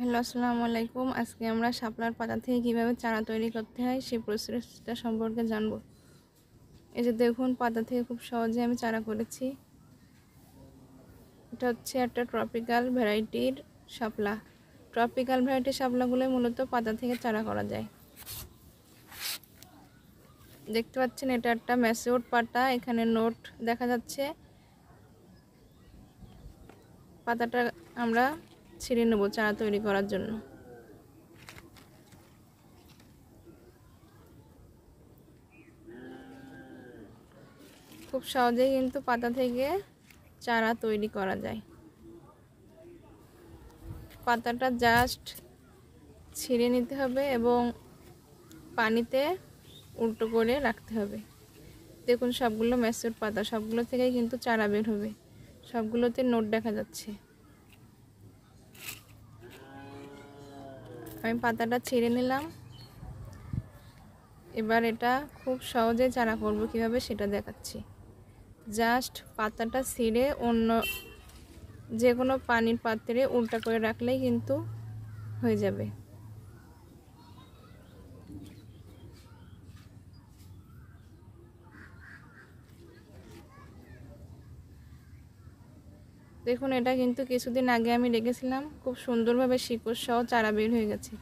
hello আসসালামু আলাইকুম আজকে আমরা শাপলার পাতা থেকে কিভাবে চারা তৈরি করতে হয় সেই প্রসেসটা সম্পর্কে জানব এই যে দেখুন পাতা থেকে খুব সহজে আমি চারা করেছি এটা হচ্ছে একটা ট্রপিক্যাল ভ্যারাইটির শাপলা ট্রপিক্যাল ভ্যারাইটির শাপলাগুলো মূলত পাতা থেকে চারা করা যায় দেখতে পাচ্ছেন এটা একটা ম্যাসিউড পাতা এখানে নোট দেখা যাচ্ছে পাতাটা আমরা ছিঁড়ে নেবো চারা তৈরি করার জন্য খুব সহজেই কিন্তু পাতা থেকে চারা তৈরি করা যায় পাতাটা জাস্ট ছিঁড়ে নিতে হবে এবং পানিতে উল্টো করে রাখতে হবে দেখুন সবগুলো ম্যাসুর পাতা সবগুলো থেকেই কিন্তু চারা বের হবে সবগুলোতে নোট দেখা যাচ্ছে আমি পাতাটা ছেড়ে নিলাম এবার এটা খুব সহজে চারা করব কিভাবে সেটা দেখাচ্ছি জাস্ট পাতাটা ছিঁড়ে অন্য যে কোনো পানির পাত্রে উল্টা করে রাখলেই কিন্তু হয়ে যাবে দেখুন এটা কিন্তু কিছুদিন আগে আমি রেখেছিলাম খুব সুন্দরভাবে শিকড় সহ চারা বের হয়ে গেছে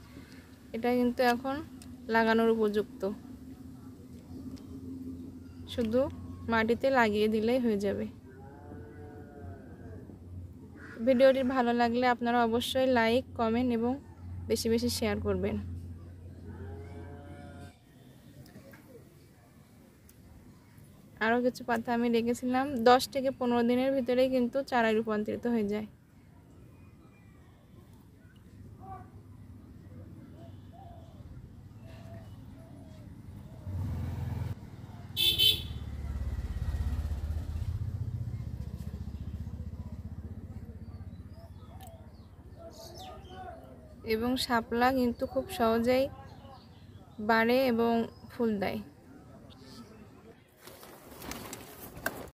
এটা কিন্তু এখন লাগানোর উপযুক্ত শুধু মাটিতে লাগিয়ে দিলেই হয়ে যাবে ভিডিওটি ভালো লাগলে আপনারা অবশ্যই লাইক কমেন্ট এবং বেশি বেশি শেয়ার করবেন আরও কিছু পাতা আমি রেখেছিলাম দশ থেকে পনেরো দিনের ভিতরে কিন্তু চারায় রূপান্তরিত হয়ে যায় এবং শাপলা কিন্তু খুব সহজেই বাড়ে এবং ফুল দেয়